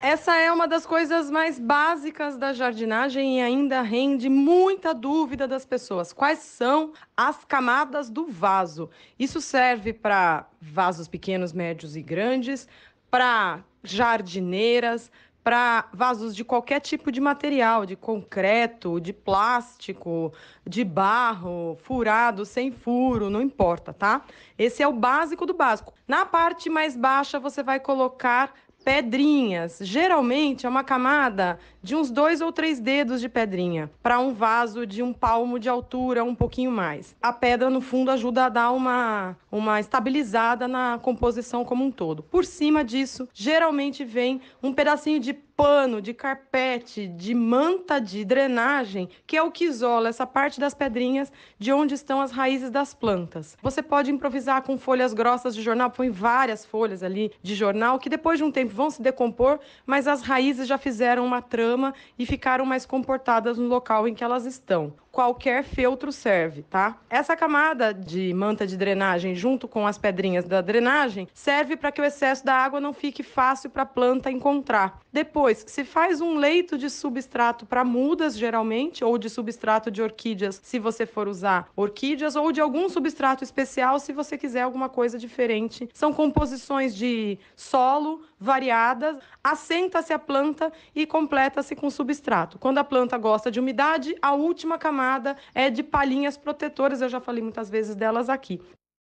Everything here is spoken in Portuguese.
Essa é uma das coisas mais básicas da jardinagem e ainda rende muita dúvida das pessoas. Quais são as camadas do vaso? Isso serve para vasos pequenos, médios e grandes, para jardineiras, para vasos de qualquer tipo de material, de concreto, de plástico, de barro, furado, sem furo, não importa, tá? Esse é o básico do básico. Na parte mais baixa você vai colocar pedrinhas. Geralmente é uma camada de uns dois ou três dedos de pedrinha para um vaso de um palmo de altura, um pouquinho mais. A pedra no fundo ajuda a dar uma, uma estabilizada na composição como um todo. Por cima disso, geralmente vem um pedacinho de pano, de carpete, de manta de drenagem, que é o que isola essa parte das pedrinhas de onde estão as raízes das plantas. Você pode improvisar com folhas grossas de jornal, põe várias folhas ali de jornal que depois de um tempo vão se decompor, mas as raízes já fizeram uma trama e ficaram mais comportadas no local em que elas estão qualquer feltro serve, tá? Essa camada de manta de drenagem junto com as pedrinhas da drenagem serve para que o excesso da água não fique fácil para a planta encontrar. Depois, se faz um leito de substrato para mudas geralmente ou de substrato de orquídeas, se você for usar orquídeas ou de algum substrato especial se você quiser alguma coisa diferente. São composições de solo variadas, assenta-se a planta e completa-se com substrato. Quando a planta gosta de umidade, a última camada camada é de palhinhas protetoras, eu já falei muitas vezes delas aqui.